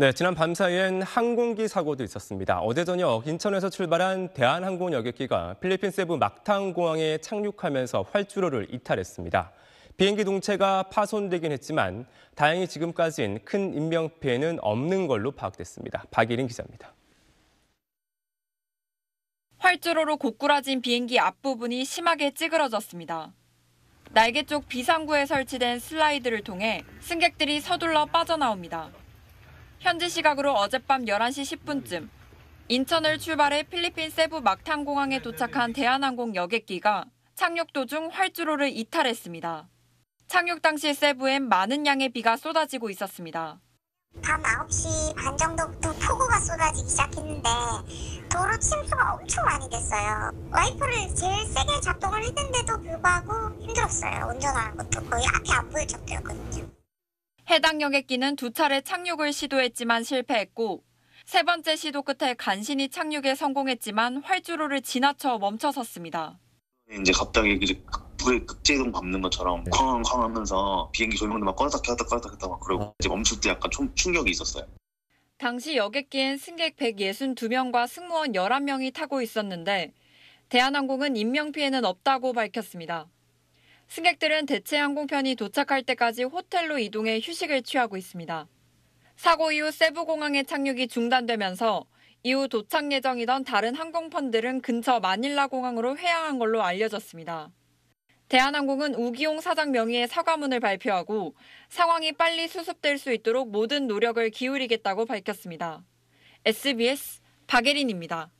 네, 지난 밤 사이엔 항공기 사고도 있었습니다. 어제 저녁 인천에서 출발한 대한항공 여객기가 필리핀 세부 막탕 공항에 착륙하면서 활주로를 이탈했습니다. 비행기 동체가 파손되긴 했지만 다행히 지금까지는 큰 인명 피해는 없는 걸로 파악됐습니다. 박일인 기자입니다. 활주로로 고꾸라진 비행기 앞부분이 심하게 찌그러졌습니다. 날개 쪽 비상구에 설치된 슬라이드를 통해 승객들이 서둘러 빠져나옵니다. 현지 시각으로 어젯밤 11시 10분쯤 인천을 출발해 필리핀 세부 막탄공항에 도착한 대한항공 여객기가 착륙 도중 활주로를 이탈했습니다. 착륙 당시 세부엔 많은 양의 비가 쏟아지고 있었습니다. 밤 9시 반 정도부터 폭우가 쏟아지기 시작했는데 도로 침수가 엄청 많이 됐어요. 와이퍼를 제일 세게 작동을 했는데도 불구하고 힘들었어요. 운전하는 것도 거의 앞이 안 보일 정도였거든요. 해당 여객기는 두 차례 착륙을 시도했지만 실패했고 세 번째 시도 끝에 간신히 착륙에 성공했지만 활주로를 지나쳐 멈춰섰습니다. 이제 갑자기 이제 불에 급제동 밟는 것처럼 네. 쾅쾅 하면서 비행기 조명도 막 꺼졌다 켰다 꺼졌다 켰다 막 그러고 어. 이제 멈출 때 약간 좀 충격이 있었어요. 당시 여객기엔 승객 162명과 승무원 11명이 타고 있었는데 대한항공은 인명피해는 없다고 밝혔습니다. 승객들은 대체 항공편이 도착할 때까지 호텔로 이동해 휴식을 취하고 있습니다. 사고 이후 세부 공항에 착륙이 중단되면서 이후 도착 예정이던 다른 항공편들은 근처 마닐라 공항으로 회항한 걸로 알려졌습니다. 대한항공은 우기용 사장 명의의 사과문을 발표하고 상황이 빨리 수습될 수 있도록 모든 노력을 기울이겠다고 밝혔습니다. SBS 박예린입니다.